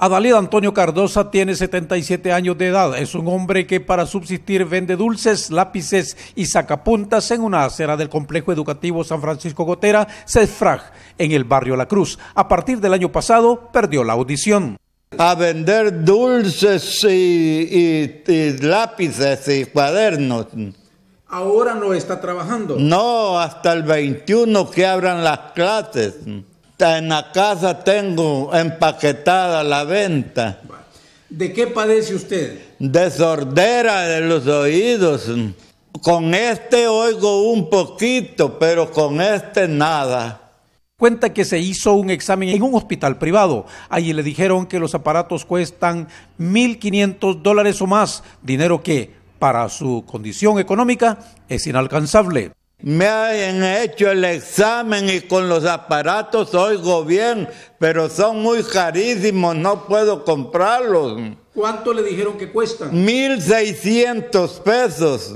Adalid Antonio Cardosa tiene 77 años de edad. Es un hombre que para subsistir vende dulces, lápices y sacapuntas en una acera del complejo educativo San Francisco Gotera, CESFRAG, en el barrio La Cruz. A partir del año pasado perdió la audición. A vender dulces y lápices y cuadernos. Ahora no está trabajando. No, hasta el 21 que abran las clases en la casa tengo empaquetada la venta. ¿De qué padece usted? Desordera de los oídos. Con este oigo un poquito, pero con este nada. Cuenta que se hizo un examen en un hospital privado. Allí le dijeron que los aparatos cuestan 1.500 dólares o más, dinero que, para su condición económica, es inalcanzable. Me han hecho el examen y con los aparatos oigo bien, pero son muy carísimos, no puedo comprarlos. ¿Cuánto le dijeron que cuestan? 1.600 pesos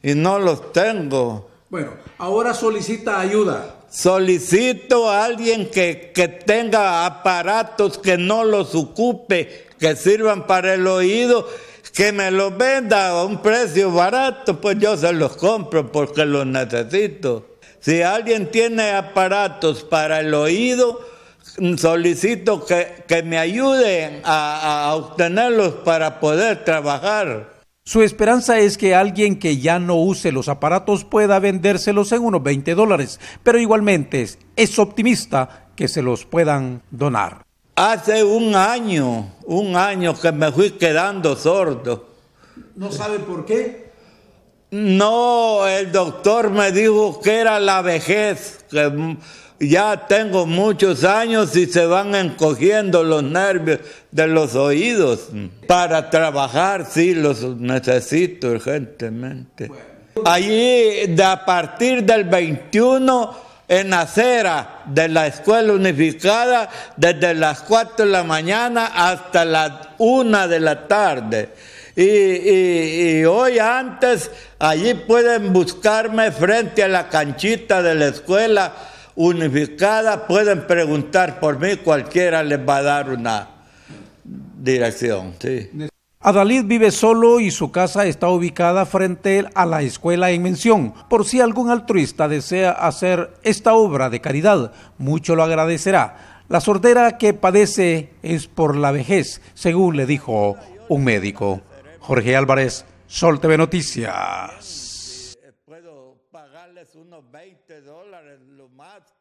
y no los tengo. Bueno, ahora solicita ayuda. Solicito a alguien que, que tenga aparatos que no los ocupe, que sirvan para el oído que me los venda a un precio barato, pues yo se los compro porque los necesito. Si alguien tiene aparatos para el oído, solicito que, me ayuden a, a obtenerlos para poder trabajar. Su esperanza es que alguien que ya no use los aparatos pueda vendérselos en unos 20 dólares, pero igualmente es optimista que se los puedan donar. Hace un año, un año que me fui quedando sordo. ¿No sabe por qué? No, el doctor me dijo que era la vejez, que ya tengo muchos años y se van encogiendo los nervios de los oídos. Para trabajar sí los necesito urgentemente. Allí, de a partir del 21 en la acera de la escuela unificada desde las 4 de la mañana hasta las 1 de la tarde. Y, y, hoy antes, allí pueden buscarme frente a la canchita de la escuela unificada, pueden preguntar por mí, cualquiera les va a dar una dirección. ¿sí? Adalid vive solo y su casa está ubicada frente a la escuela en mención. Por si algún altruista desea hacer esta obra de caridad, mucho lo agradecerá. La sordera que padece es por la vejez, según le dijo un médico. Jorge Álvarez, Sol TV Noticias. Eh,